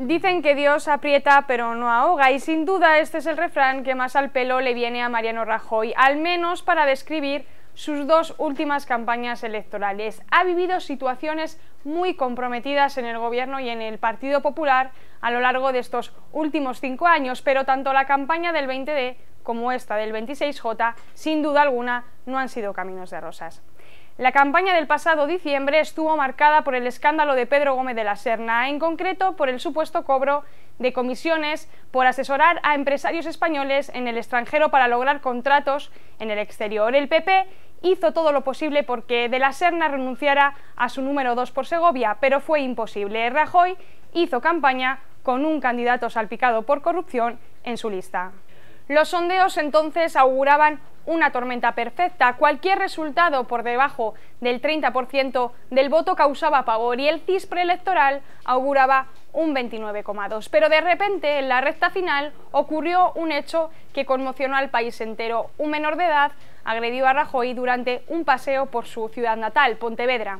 Dicen que Dios aprieta pero no ahoga y sin duda este es el refrán que más al pelo le viene a Mariano Rajoy, al menos para describir sus dos últimas campañas electorales. Ha vivido situaciones muy comprometidas en el gobierno y en el Partido Popular a lo largo de estos últimos cinco años, pero tanto la campaña del 20D como esta del 26J, sin duda alguna, no han sido caminos de rosas. La campaña del pasado diciembre estuvo marcada por el escándalo de Pedro Gómez de la Serna, en concreto por el supuesto cobro de comisiones por asesorar a empresarios españoles en el extranjero para lograr contratos en el exterior. El PP hizo todo lo posible porque de la Serna renunciara a su número 2 por Segovia, pero fue imposible. Rajoy hizo campaña con un candidato salpicado por corrupción en su lista. Los sondeos entonces auguraban una tormenta perfecta. Cualquier resultado por debajo del 30% del voto causaba pavor y el CIS preelectoral auguraba un 29,2. Pero de repente, en la recta final, ocurrió un hecho que conmocionó al país entero. Un menor de edad agredió a Rajoy durante un paseo por su ciudad natal, Pontevedra.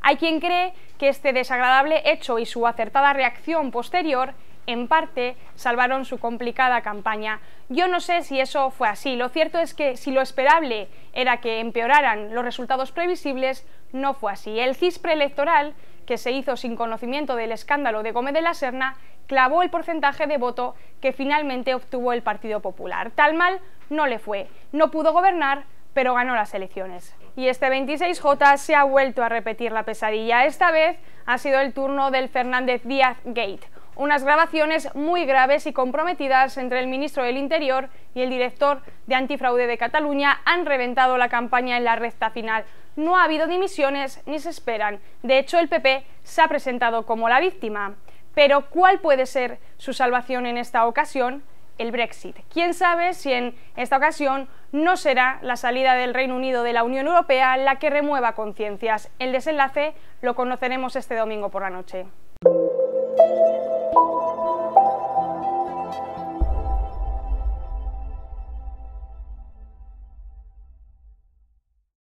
Hay quien cree que este desagradable hecho y su acertada reacción posterior en parte, salvaron su complicada campaña. Yo no sé si eso fue así. Lo cierto es que si lo esperable era que empeoraran los resultados previsibles, no fue así. El CIS preelectoral, que se hizo sin conocimiento del escándalo de Gómez de la Serna, clavó el porcentaje de voto que finalmente obtuvo el Partido Popular. Tal mal no le fue. No pudo gobernar, pero ganó las elecciones. Y este 26J se ha vuelto a repetir la pesadilla. Esta vez ha sido el turno del Fernández Díaz Gate unas grabaciones muy graves y comprometidas entre el ministro del Interior y el director de Antifraude de Cataluña han reventado la campaña en la recta final. No ha habido dimisiones ni se esperan. De hecho, el PP se ha presentado como la víctima. Pero, ¿cuál puede ser su salvación en esta ocasión? el Brexit. ¿Quién sabe si en esta ocasión no será la salida del Reino Unido de la Unión Europea la que remueva conciencias? El desenlace lo conoceremos este domingo por la noche.